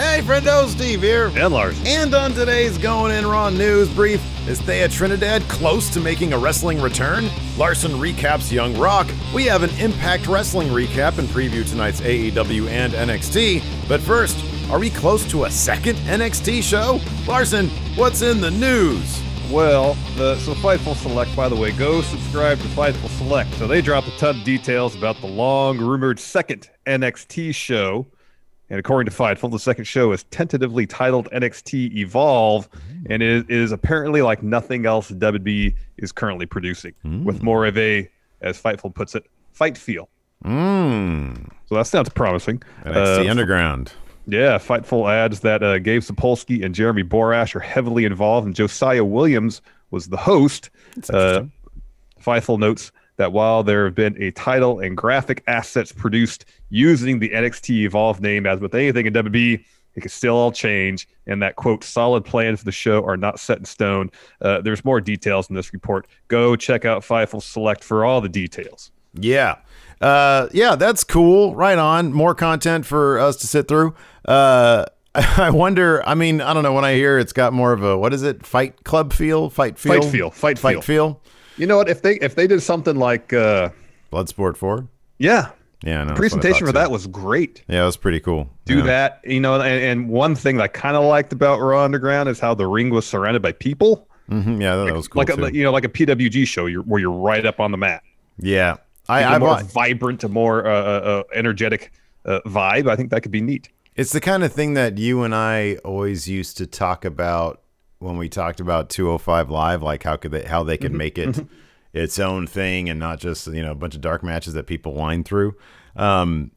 Hey, friendo, Steve here. And Larson. And on today's Going In Raw News Brief, is Thea Trinidad close to making a wrestling return? Larson recaps Young Rock. We have an Impact Wrestling recap and preview tonight's AEW and NXT. But first, are we close to a second NXT show? Larson, what's in the news? Well, the, so Fightful Select, by the way, go subscribe to Fightful Select. So they dropped a ton of details about the long rumored second NXT show. And according to Fightful, the second show is tentatively titled NXT Evolve, mm. and it is apparently like nothing else WWE is currently producing, mm. with hmm. more of a, as Fightful puts it, fight feel. Mm. So that sounds promising. NXT uh, Underground. Yeah, Fightful adds that uh, Gabe Sapolsky and Jeremy Borash are heavily involved, and Josiah Williams was the host. Uh, Fightful notes that while there have been a title and graphic assets produced using the NXT Evolve name, as with anything in WWE, it can still all change, and that quote solid plans for the show are not set in stone. Uh, there's more details in this report. Go check out Fightful Select for all the details. Yeah, uh, yeah, that's cool. Right on. More content for us to sit through. Uh, I wonder. I mean, I don't know. When I hear it's got more of a what is it? Fight Club feel, fight feel, fight feel, fight, fight feel. feel. You know what? If they if they did something like uh, Bloodsport four, yeah, yeah, no, presentation for too. that was great. Yeah, it was pretty cool. Do yeah. that, you know. And, and one thing that I kind of liked about Raw Underground is how the ring was surrounded by people. Mm-hmm, yeah, that, like, that was cool. Like a, you know, like a PWG show you're, where you're right up on the mat. Yeah, I, I more I, vibrant, a more uh, uh, uh, energetic uh, vibe. I think that could be neat. It's the kind of thing that you and I always used to talk about when we talked about 205 live like how could they how they could mm -hmm. make it mm-hmm. its own thing and not just you know a bunch of dark matches that people wind through um,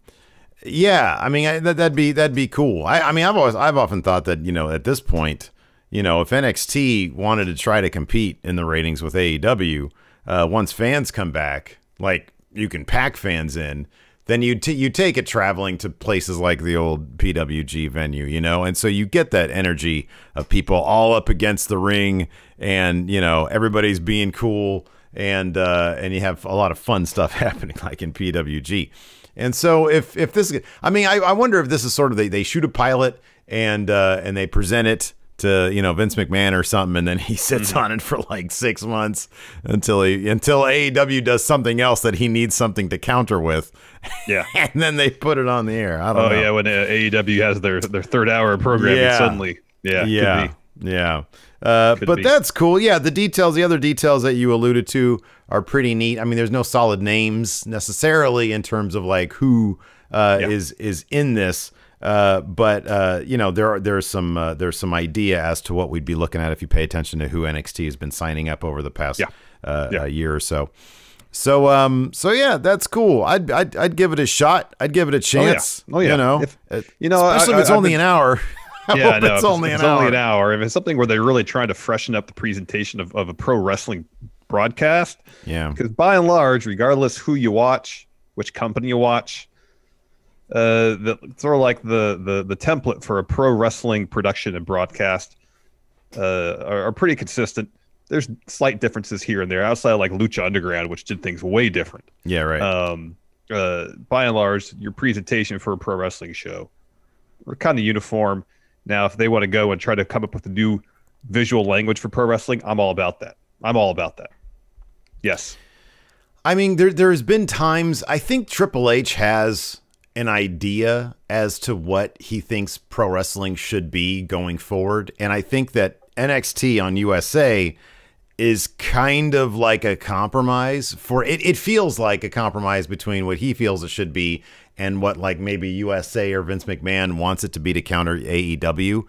yeah i mean I, that, would be that'd be cool I, I, mean i've always i've often thought that you know at this point you know if nxt wanted to try to compete in the ratings with aew uh, once fans come back like you can pack fans in then you you take it traveling to places like the old PWG venue, you know, and so you get that energy of people all up against the ring, and you know everybody's being cool, and uh, and you have a lot of fun stuff happening like in PWG, and so if if this, I mean, I, I wonder if this is sort of they they shoot a pilot and uh, and they present it to you know Vince McMahon or something, and then he sits mm -hmm. on it for like six months until he until AEW does something else that he needs something to counter with. Yeah, and then they put it on the air. I don't. Oh know. yeah, when uh, AEW has their their third hour programming yeah. suddenly. Yeah. Yeah. Yeah. Uh, but be. that's cool. Yeah, the details, the other details that you alluded to are pretty neat. I mean, there's no solid names necessarily in terms of like who uh, yeah. is is in this, uh, but uh, you know there are there's some uh, there's some idea as to what we'd be looking at if you pay attention to who NXT has been signing up over the past yeah. Uh, yeah. year or so. So um so yeah that's cool. I'd I'd, I'd give it a shot. I'd give it a chance. Oh yeah, oh, yeah. you know if, uh, you know especially I, I, if it's I've only been... an hour. I yeah, no, it's, only, it's, an it's only an hour. If it's something where they're really trying to freshen up the presentation of, of a pro wrestling broadcast, yeah, because by and large, regardless who you watch, which company you watch, uh, the, sort of like the, the the template for a pro wrestling production and broadcast uh, are, are, pretty consistent. There's slight differences here and there outside of like Lucha Underground, which did things way different. Yeah, right. Um, uh, by and large, your presentation for a pro wrestling show are kind of uniform. Now, if they want to go and try to come up with a new visual language for pro wrestling, I'm all about that. I'm all about that. Yes. I mean, there there's been times I think Triple H has an idea as to what he thinks pro wrestling should be going forward. And I think that NXT on USA is kind of like a compromise for it. It feels like a compromise between what he feels it should be and what like maybe USA or Vince McMahon wants it to be to counter AEW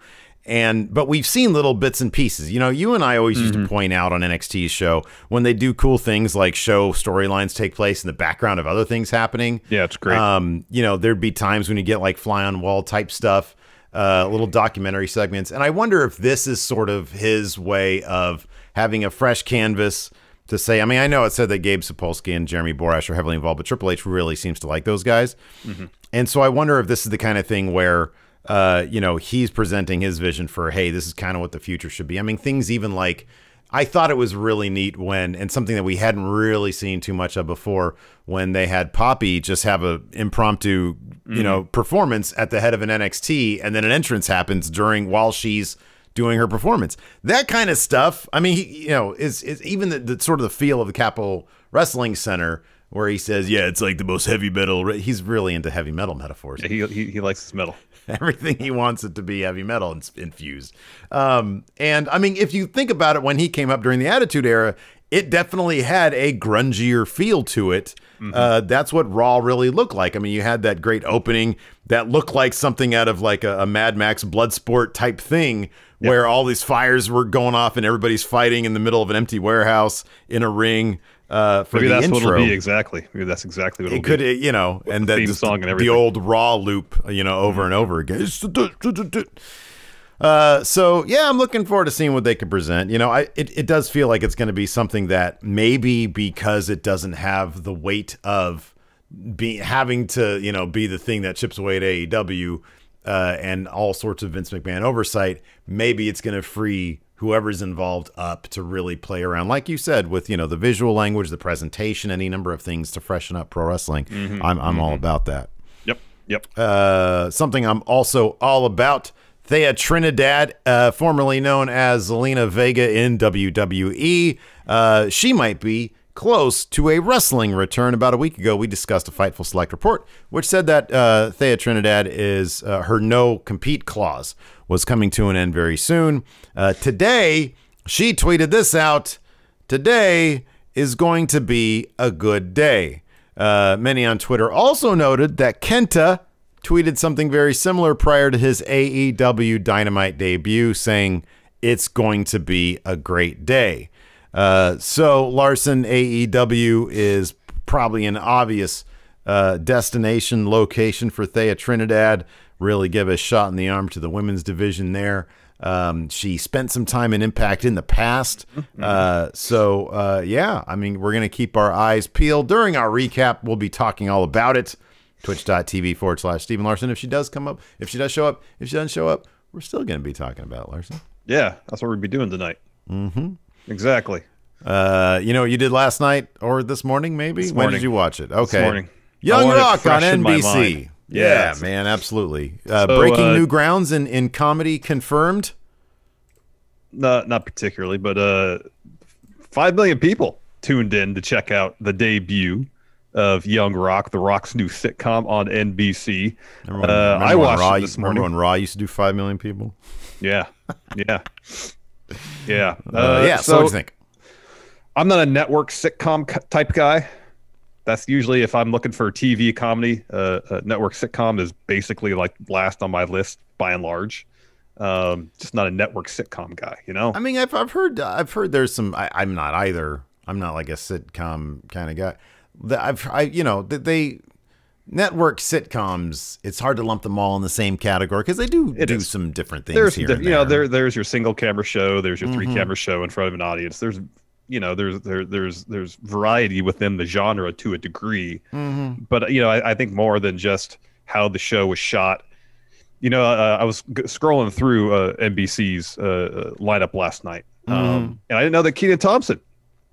and but we've seen little bits and pieces. You know, you and I always mm -hmm. used to mm-hmm. point out on NXT's show when they do cool things like show storylines take place in the background of other things happening. Yeah, it's great. Um, you know, there'd be times when you get like fly on wall type stuff, uh, little documentary segments, and I wonder if this is sort of his way of having a fresh canvas to say. I mean, I know it said that Gabe Sapolsky and Jeremy Borash are heavily involved, but Triple H really seems to like those guys, mm -hmm. and so I wonder if this is the kind of thing where uh, you know, he's presenting his vision for, hey, this is kind of what the future should be. I mean, things even like I thought it was really neat when, and something that we hadn't really seen too much of before, when they had Poppy just have a impromptu, mm -hmm. you know, mm-hmm. performance at the head of an NXT, and then an entrance happens during while she's doing her performance. That kind of stuff. I mean, you know, is is even the, the sort of the feel of the Capital Wrestling Center where he says, "Yeah, it's like the most heavy metal." He's really into heavy metal metaphors. Yeah, he, he, he likes his metal. Everything he wants it to be heavy metal infused. Um, and I mean, if you think about it, when he came up during the Attitude Era, it definitely had a grungier feel to it. Mm-hmm. Uh, that's what Raw really looked like. I mean, you had that great opening that looked like something out of like a, a Mad Max Bloodsport type thing, yep. where all these fires were going off and everybody's fighting in the middle of an empty warehouse in a ring uh, for Maybe the that's intro. what it'll be exactly. Maybe that's exactly what it'll it could, be. you know, With and the then song and everything. the old raw loop, you know, over mm-hmm. and over again. Uh, so yeah, I'm looking forward to seeing what they could present. You know, I it, it does feel like it's going to be something that maybe because it doesn't have the weight of be having to you know be the thing that chips away at AEW uh, and all sorts of Vince McMahon oversight, maybe it's going to free whoever's involved up to really play around like you said with you know the visual language the presentation any number of things to freshen up pro wrestling mm-hmm. i'm, I'm mm-hmm. all about that yep yep uh, something i'm also all about Thea Trinidad, uh, formerly known as Zelina Vega in WWE, uh, she might be close to a wrestling return. About a week ago, we discussed a Fightful Select report, which said that uh, Thea Trinidad is uh, her no compete clause was coming to an end very soon. Uh, today, she tweeted this out. Today is going to be a good day. Uh, many on Twitter also noted that Kenta tweeted something very similar prior to his AEW Dynamite debut, saying, It's going to be a great day. Uh, so Larson AEW is probably an obvious uh, destination location for Thea Trinidad. Really give a shot in the arm to the women's division there. Um, she spent some time in Impact in the past. Mm-hmm. Uh, so, uh, yeah, I mean, we're going to keep our eyes peeled. During our recap, we'll be talking all about it. Twitch.tv forward slash Stephen Larson. If she does come up, if she does show up, if she doesn't show up, we're still going to be talking about Larson. Yeah, that's what we will be doing tonight. Mm-hmm. Exactly. Uh, you know what you did last night or this morning, maybe? This morning. When did you watch it? Okay. This morning. Young Rock on NBC. Yeah, yeah, man, absolutely. Uh, so, breaking uh, new grounds in, in comedy confirmed? Not, not particularly, but uh, 5 million people tuned in to check out the debut of Young Rock, The Rock's new sitcom on NBC. uh, I watched Raw, it this morning. Remember when uh, Raw used to do 5 million people? Yeah. Yeah. Yeah. Uh, uh, yeah. So, so what do you think? I'm not a network sitcom type guy. That's usually if I'm looking for TV comedy. Uh, network sitcom is basically like last on my list by and large. Um, just not a network sitcom guy, you know. I mean, I've, I've heard I've heard there's some. I, am not either. I'm not like a sitcom kind of guy. That I've I you know they network sitcoms, it's hard to lump them all in the same category because they do it do is. some different things there's here. Di- there. know, there there's your single camera show, there's your mm-hmm. three camera show in front of an audience. There's you know, there's there there's there's variety within the genre to a degree. Mm-hmm. But you know, I, I, think more than just how the show was shot. You know, uh, I was g- scrolling through uh, NBC's uh, uh, lineup last night, um, mm-hmm. um, and I didn't know that Keenan Thompson,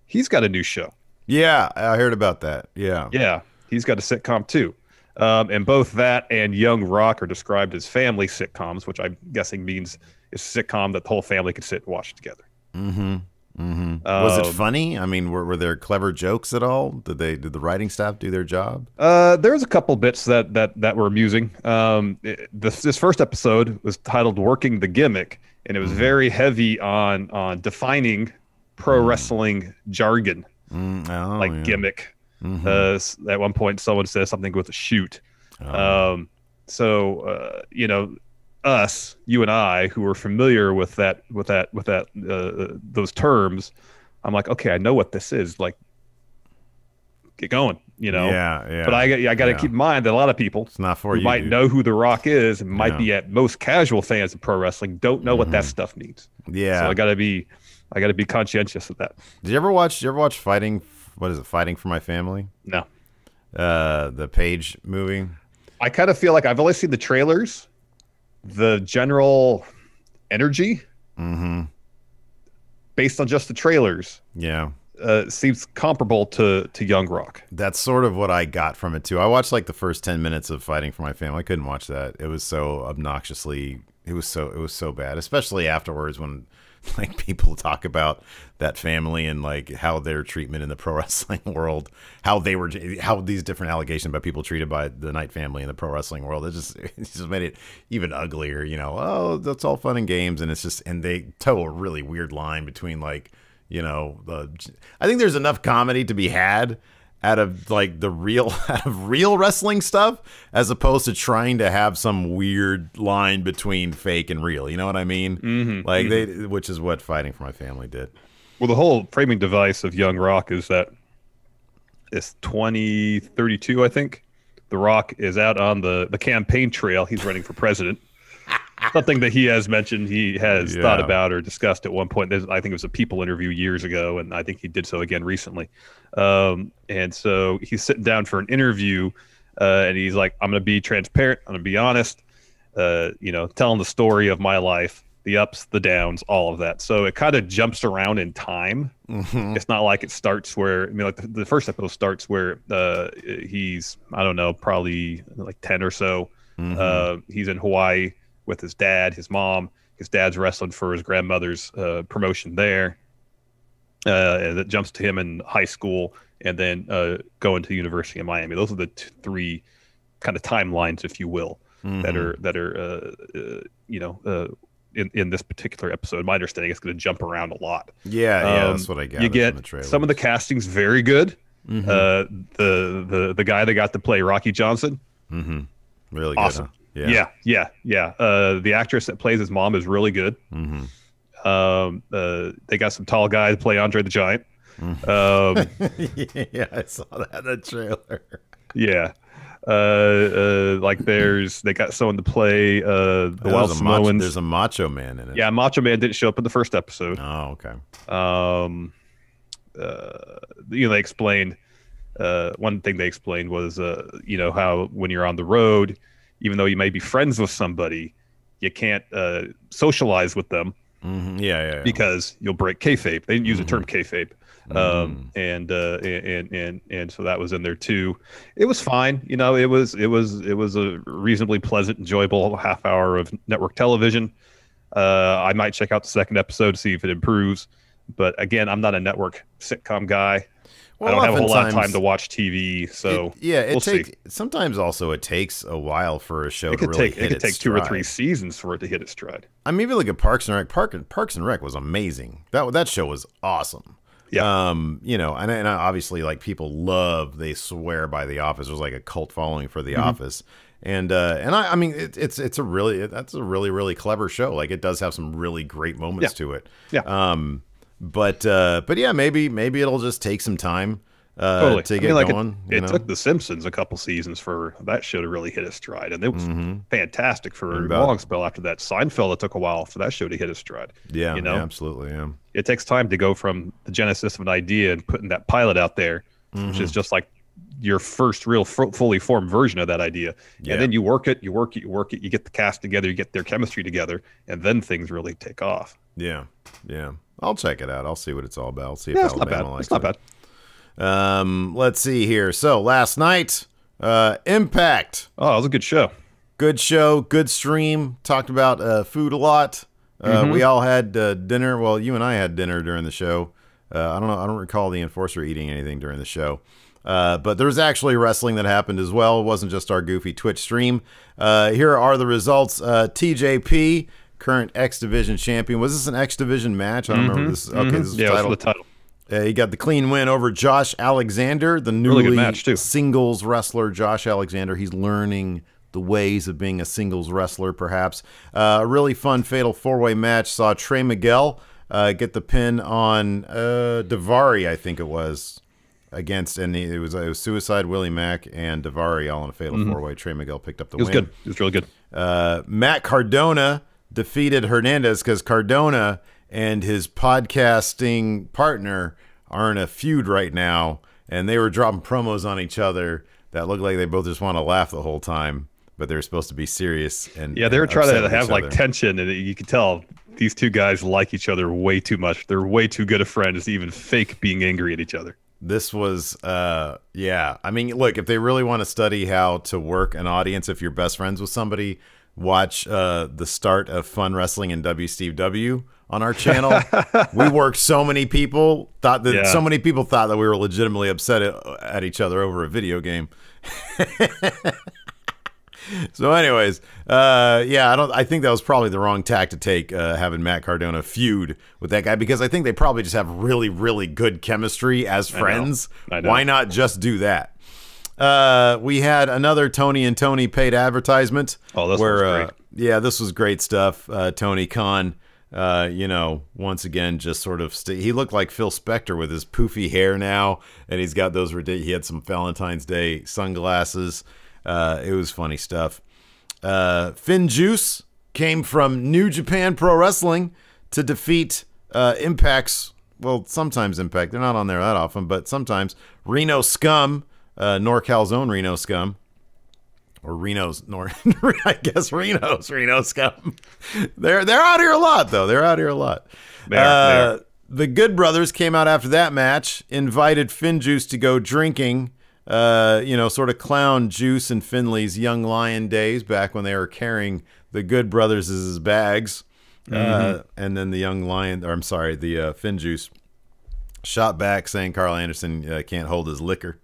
he's got a new show. Yeah, I heard about that. Yeah, yeah, he's got a sitcom too. Um, and both that and Young Rock are described as family sitcoms, which I'm guessing means it's a sitcom that the whole family could sit and watch together. Mm-hmm. Mm-hmm. Um, was it um, funny? I mean, were, were there clever jokes at all? Did they did the writing staff do their job? Uh, there's a couple bits that that that were amusing. Um, it, this this first episode was titled "Working the Gimmick," and it was mm-hmm. very heavy on on defining pro mm. wrestling jargon, mm, oh, like yeah. gimmick Mm-hmm. Uh, at one point, someone says something with a shoot. Oh. Um, so uh, you know, us, you and I, who are familiar with that, with that, with that, uh, those terms, I'm like, okay, I know what this is. Like, get going. You know, yeah, yeah. But I, I got to yeah. keep in mind that a lot of people it's not for you, might dude. know who The Rock is and might yeah. be at most casual fans of pro wrestling don't know mm-hmm. what that mm-hmm. stuff means. Yeah, so I got to be, I got to be conscientious of that. Did you ever watch? Did you ever watch Fighting what is it? Fighting for my family? No. Uh, the Page movie. I kind of feel like I've only seen the trailers, the general energy, mm-hmm. based on just the trailers. Yeah. Uh, seems comparable to to Young Rock. That's sort of what I got from it too. I watched like the first ten minutes of Fighting for My Family. I couldn't watch that. It was so obnoxiously. It was so it was so bad, especially afterwards when like people talk about that family and like how their treatment in the pro wrestling world, how they were, how these different allegations about people treated by the Knight family in the pro wrestling world. It just, it just made it even uglier, you know, oh, that's all fun and games. And it's just, and they toe a really weird line between like, you know, the, I think there's enough comedy to be had out of like the real out of real wrestling stuff as opposed to trying to have some weird line between fake and real you know what i mean mm-hmm, like mm-hmm. they which is what fighting for my family did well the whole framing device of young rock is that it's 2032 i think the rock is out on the the campaign trail he's running for president something that he has mentioned he has yeah. thought about or discussed at one point. There's, I think it was a People interview years ago, and I think he did so again recently. Um, and so he's sitting down for an interview, uh, and he's like, "I'm going to be transparent. I'm going to be honest. Uh, you know, telling the story of my life." The ups, the downs, all of that. So it kind of jumps around in time. Mm-hmm. It's not like it starts where I mean, like the, the first episode starts where uh, he's I don't know, probably like ten or so. Mm-hmm. Uh, he's in Hawaii with his dad, his mom. His dad's wrestling for his grandmother's uh, promotion there. Uh, jumps to him in high school and then uh, going to the university of Miami. Those are the t- three kind of timelines, if you will, mm-hmm. that are that are uh, uh, you know uh, in, in this particular episode. My understanding is going to jump around a lot. Yeah, um, yeah, that's um, what I get. You get some of the castings very good. Mm-hmm. Uh, the the the guy that got to play Rocky Johnson, mm-hmm. really awesome. Good, huh? Yeah, yeah, yeah, yeah. Uh, the actress that plays his mom is really good. Mm-hmm. Um, uh, they got some tall guy to play Andre the Giant. Mm-hmm. Um, yeah, I saw that in the trailer. yeah. Uh, uh, like there's they got someone to play uh the wild Samoans. there's a Macho Man in it. Yeah, Macho Man didn't show up in the first episode. Oh, okay. Um, uh, you know they explained uh one thing they explained was uh you know how when you're on the road even though you may be friends with somebody, you can't uh, socialize with them. Mm-hmm. Yeah, yeah, yeah, Because you'll break kayfabe. They didn't use mm-hmm. the term mm-hmm. kayfabe, um, mm-hmm. and, uh, and and and so that was in there too. It was fine. You know, it was it was it was a reasonably pleasant, enjoyable half hour of network television. Uh, I might check out the second episode to see if it improves. But again, I'm not a network sitcom guy. Well, I don't have a whole lot of time to watch TV, so it, yeah, it we'll takes sometimes also it takes a while for a show it could to really take, hit It could take two stride. or three seasons for it to hit its stride. I mean, even look at Parks and Rec. Park, Parks and Rec was amazing. That that show was awesome. Yeah. Um, you know, and, and obviously, like people love, they swear by The Office. There's like a cult following for The mm -hmm. Office, and uh, and I, I mean, it, it's it's a really that's a really really clever show. Like it does have some really great moments yeah. to it. Yeah. Um, but uh, but yeah, maybe maybe it'll just take some time uh, totally. to I get mean, like going. It, it took The Simpsons a couple seasons for that show to really hit its stride, and it was mm-hmm. fantastic for a long spell after that. Seinfeld it took a while for that show to hit its stride. Yeah, you know, yeah, absolutely. Yeah, it takes time to go from the genesis of an idea and putting that pilot out there, mm-hmm. which is mm-hmm. just like your first real f- fully formed version of that idea, yeah. and then you work it, you work it, you work it, you get the cast together, you get their chemistry together, and then things really take off. Yeah, yeah. I'll check it out. I'll see what it's all about. I'll see yeah, it's Alabama not bad. it's not it. bad. Um, let's see here. So last night, uh, Impact. Oh, that was a good show. Good show. Good stream. Talked about uh, food a lot. Uh, mm -hmm. We all had uh, dinner. Well, you and I had dinner during the show. Uh, I don't know. I don't recall the enforcer eating anything during the show. Uh, but there was actually wrestling that happened as well. It wasn't just our goofy Twitch stream. Uh, here are the results. Uh, TJP current X Division champion. Was this an X Division match? I don't mm -hmm. remember mm-hmm, this. Okay, mm -hmm. this is yeah, the title. The title. Uh, he got the clean win over Josh Alexander, the newly really match, singles wrestler Josh Alexander. He's learning the ways of being a singles wrestler, perhaps. Uh, a really fun fatal four way match saw Trey Miguel uh, get the pin on uh, Davari, I think it was, against, and it was, it was Suicide, Willie Mack, and Davari all in a fatal mm -hmm. four way. Trey Miguel picked up the win. It was win. good. It was really good. Uh, Matt Cardona defeated Hernandez because Cardona and his podcasting partner are in a feud right now, and they were dropping promos on each other that looked like they both just want to laugh the whole time, but they were supposed to be serious. And yeah, they were trying to have like other. tension, and you could tell these two guys like each other way too much. They're way too good of friends to even fake being angry at each other. This was, uh, yeah. I mean, look, if they really want to study how to work an audience, if you're best friends with somebody, watch uh, the start of Fun Wrestling and WCW on our channel. we worked so many people thought that yeah. so many people thought that we were legitimately upset at, at each other over a video game. so, anyways, uh, yeah, I don't. I think that was probably the wrong tack to take, uh, having Matt Cardona feud with that guy because I think they probably just have really, really good chemistry as friends. I know. I know. Why not just do that? Uh, we had another Tony and Tony paid advertisement. Oh, this where, was uh, great. Uh, yeah, this was great stuff. Uh, Tony Khan, uh, you know, once again, just sort of he looked like Phil Spector with his poofy hair now, and he's got those ridiculous. He had some Valentine's Day sunglasses. Uh, it was funny stuff. Uh, Finn Juice came from New Japan Pro Wrestling to defeat uh, Impact's. Well, sometimes Impact. They're not on there that often, but sometimes Reno Scum uh, NorCal's own Reno scum, or Reno's Nor, I guess Reno's Reno scum. they're they're out here a lot though. They're out here a lot. They are, uh, they the Good Brothers came out after that match, invited Finjuice to go drinking. Uh, you know, sort of clown Juice and Finley's young lion days back when they were carrying the Good Brothers his bags. Mm -hmm. uh, mm-hmm. and then the young lion, or I'm sorry, the uh, Finjuice shot back saying Carl Anderson uh, can't hold his liquor.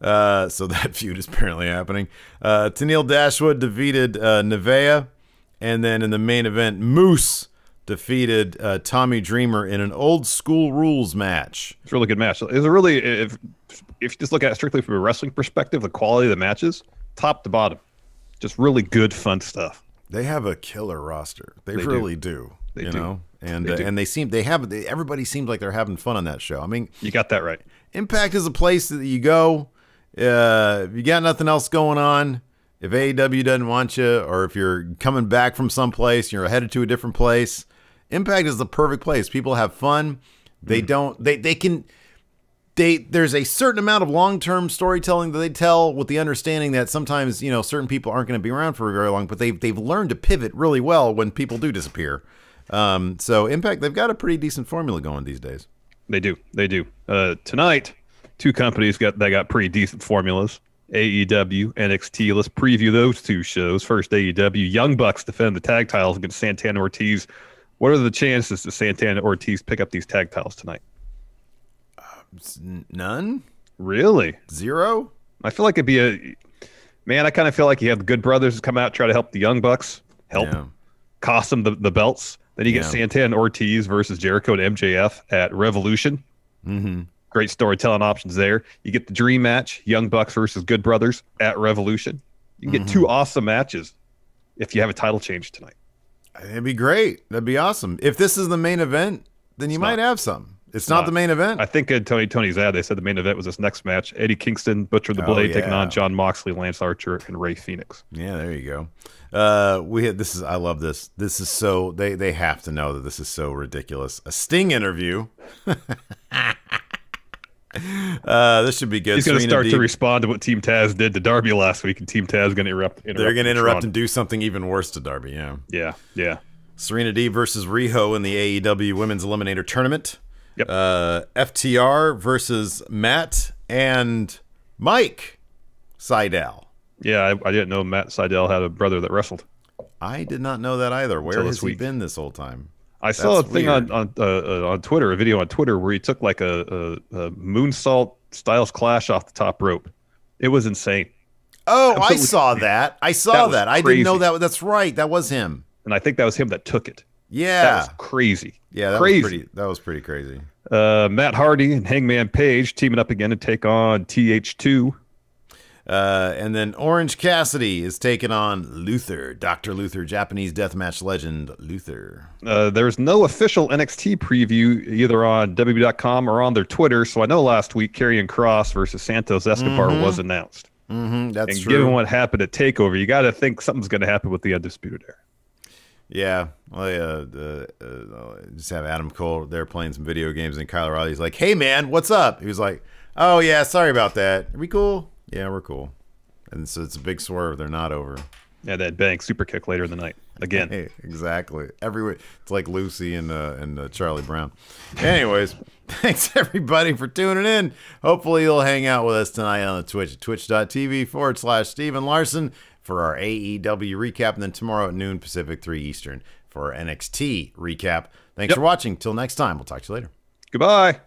Uh, so that feud is apparently happening. Uh, Tennille Dashwood defeated uh, Nevaeh, and then in the main event, Moose defeated uh, Tommy Dreamer in an old school rules match. It's a really good match. It's a really if if you just look at it strictly from a wrestling perspective, the quality of the matches, top to bottom, just really good fun stuff. They have a killer roster. They, they really do. do they you do. know, and they uh, and they seem they have they, everybody seems like they're having fun on that show. I mean, you got that right. Impact is a place that you go if uh, you got nothing else going on, if AEW doesn't want you, or if you're coming back from someplace, you're headed to a different place, Impact is the perfect place. People have fun. They mm. don't. They they can. They, there's a certain amount of long-term storytelling that they tell with the understanding that sometimes you know certain people aren't going to be around for very long but they've, they've learned to pivot really well when people do disappear um, so impact they've got a pretty decent formula going these days they do they do uh, tonight two companies got that got pretty decent formulas. AEW, NXT. Let's preview those two shows. First, AEW, Young Bucks defend the tag titles against Santana Ortiz. What are the chances that Santana Ortiz pick up these tag titles tonight? Uh, none. Really? Zero. I feel like it'd be a man. I kind of feel like you have the Good Brothers come out try to help the Young Bucks help yeah. cost them the, the belts. Then you yeah. get Santana Ortiz versus Jericho and MJF at Revolution. Mm-hmm. Great storytelling options there. You get the dream match, Young Bucks versus Good Brothers at Revolution. You can get mm-hmm. two awesome matches if you have a title change tonight. That'd be great. That'd be awesome. If this is the main event, then you it's might not, have some. It's not, not, the main event. I think in uh, Tony Tony's ad, they said the main event was this next match: Eddie Kingston, Butcher the oh, Blade, oh, yeah. taking on John Moxley, Lance Archer, and Ray Phoenix. Yeah, there you go. Uh, we had, this is I love this. This is so they they have to know that this is so ridiculous. A Sting interview. Uh, this should be good. He's going to start to respond to what Team Taz did to Darby last week, and Team Taz going to interrupt. They're going to interrupt and do something even worse to Darby. Yeah, yeah, yeah. Serena D versus Riho in the AEW Women's Eliminator Tournament. Yep. Uh, FTR versus Matt and Mike Seidel. Yeah, I, I, didn't know Matt Seidel had a brother that wrestled. I did not know that either. Where Until has he been this whole time? I That's saw a thing weird. on on uh, uh, on Twitter, a video on Twitter where he took like a, a, a moonsault Styles Clash off the top rope. It was insane. Oh, Absolutely. I saw that. I saw that. that. I didn't know that. That's right. That was him. And I think that was him that took it. Yeah, that was crazy. Yeah, that crazy. Was pretty, that was pretty crazy. Uh, Matt Hardy and Hangman Page teaming up again to take on TH2. Uh, and then Orange Cassidy is taking on Luther, Dr. Luther, Japanese deathmatch legend Luther. Uh, there's no official NXT preview either on WWE.com or on their Twitter. So I know last week Karrion Cross versus Santos Escobar mm-hmm. was announced. Mm-hmm, that's and true. given what happened at Takeover, you got to think something's going to happen with the Undisputed Era. Yeah, well, yeah, uh, uh, just have Adam Cole there playing some video games, and Kyle Riley's like, "Hey, man, what's up?" He was like, "Oh yeah, sorry about that. Are we cool?" Yeah, we're cool. And so it's a big swerve. They're not over. Yeah, that bank super kick later in the night again. hey, exactly. Every it's like Lucy and uh, and uh, Charlie Brown. Anyways, thanks everybody for tuning in. Hopefully you'll hang out with us tonight on the Twitch twitch.tv forward slash Stephen Larson for our AEW recap, and then tomorrow at noon Pacific, three Eastern for our NXT recap. Thanks yep. for watching. Till next time, we'll talk to you later. Goodbye.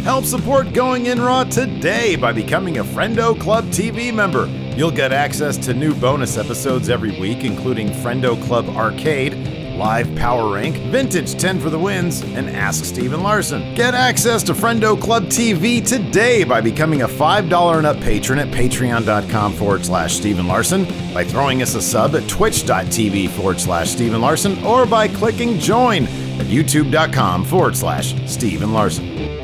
Help support Going In Raw today by becoming a Friendo Club TV member. You'll get access to new bonus episodes every week, including Friendo Club Arcade, Live Power Rank, Vintage 10 for the Wins, and Ask Steven Larson. Get access to Friendo Club TV today by becoming a $5 and up patron at patreon.com forward slash Steven Larson, by throwing us a sub at twitch.tv forward slash Steven Larson, or by clicking join at youtube.com forward slash Steven Larson.